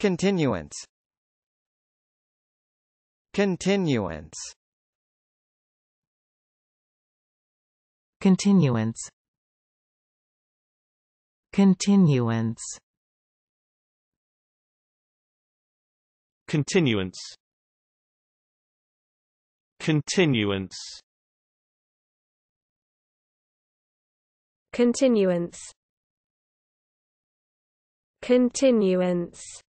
Continuance Continuance Continuance Continuance Continuance Continuance Continuance Continuance